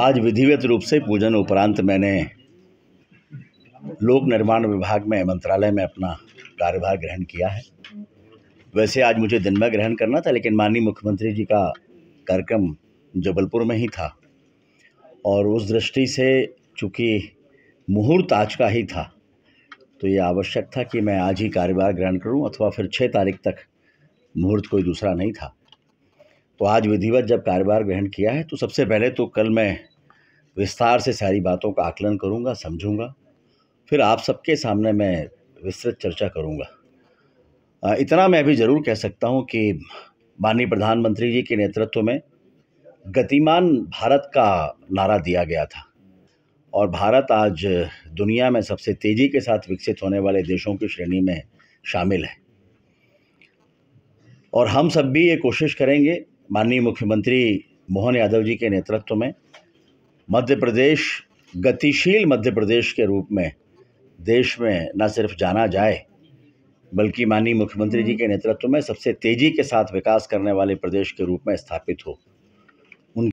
आज विधिवत रूप से पूजन उपरांत मैंने लोक निर्माण विभाग में मंत्रालय में अपना कार्यभार ग्रहण किया है वैसे आज मुझे दिन में ग्रहण करना था लेकिन माननीय मुख्यमंत्री जी का कार्यक्रम जबलपुर में ही था और उस दृष्टि से चूँकि मुहूर्त आज का ही था तो ये आवश्यक था कि मैं आज ही कार्यभार ग्रहण करूं अथवा फिर छः तारीख तक मुहूर्त कोई दूसरा नहीं था तो आज विधिवत जब कार्यभार ग्रहण किया है तो सबसे पहले तो कल मैं विस्तार से सारी बातों का आकलन करूँगा समझूंगा फिर आप सबके सामने मैं विस्तृत चर्चा करूँगा इतना मैं भी ज़रूर कह सकता हूँ कि माननीय प्रधानमंत्री जी के नेतृत्व में गतिमान भारत का नारा दिया गया था और भारत आज दुनिया में सबसे तेज़ी के साथ विकसित होने वाले देशों की श्रेणी में शामिल है और हम सब भी ये कोशिश करेंगे माननीय मुख्यमंत्री मोहन यादव जी के नेतृत्व में मध्य प्रदेश गतिशील मध्य प्रदेश के रूप में देश में न सिर्फ जाना जाए बल्कि माननीय मुख्यमंत्री जी के नेतृत्व में सबसे तेज़ी के साथ विकास करने वाले प्रदेश के रूप में स्थापित हो